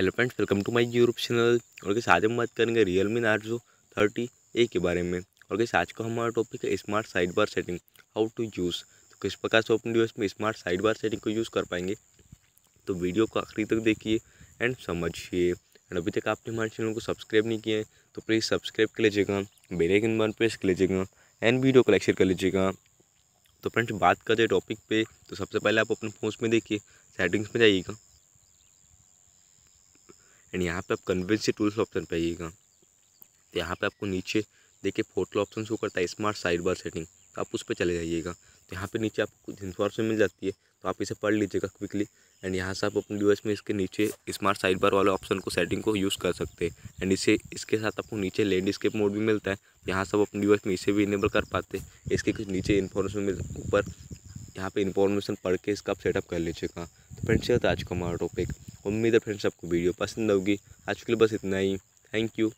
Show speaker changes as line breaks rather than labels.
hello friends welcome to my YouTube channel और के साथ हम बात करेंगे Realme Narzo thirty A के बारे में और के आज का हमारा टॉपिक है smart side bar setting how to use तो किस प्रकार से अपने डिवाइस में स्मार्ट साइड बार सेटिंग को यूज़ कर पाएंगे तो वीडियो को आखिरी तक देखिए एंड समझिए एंड अभी तक आपने हमारे चैनल को सब्सक्राइब नहीं किया है तो प्लीज़ सब्सक्राइब कर लीजिएगा बेलेकिन बन प्रेस कर लीजिएगा एंड वीडियो को लाइक शेयर कर लीजिएगा तो फ्रेंड्स बात करें टॉपिक पे तो सबसे पहले आप अपने फोन में देखिए सेटिंग्स में जाइएगा एंड यहाँ पे आप कन्वेंसी टूल्स ऑप्शन पे आइएगा तो यहाँ पे आपको नीचे देखिए फोटो ऑप्शन शो करता है स्मार्ट साइड बार सेटिंग तो आप उस पर चले जाइएगा तो यहाँ पे नीचे आपको कुछ इन्फॉर्मेशन मिल जाती है तो आप इसे पढ़ लीजिएगा क्विकली एंड यहाँ से आप अपने डिवाइस में इसके नीचे स्मार्ट साइड बार वाले ऑप्शन को सेटिंग को यूज़ कर सकते हैं एंड इसे इसके साथ आपको नीचे लैंडस्केप मोड भी मिलता है तो यहाँ से आप अपने डिवाइस में इसे भी इनेबल कर पाते हैं इसके कुछ नीचे इन्फॉर्मेशन मिल ऊपर यहाँ पर इन्फॉर्मेशन पढ़ के इसका आप सेटअप कर लीजिएगा फ्रेंड्स ये था आज का हमारा टॉपिक उम्मीद है फ्रेंड्स आपको वीडियो पसंद आऊगी आज के लिए बस इतना ही थैंक यू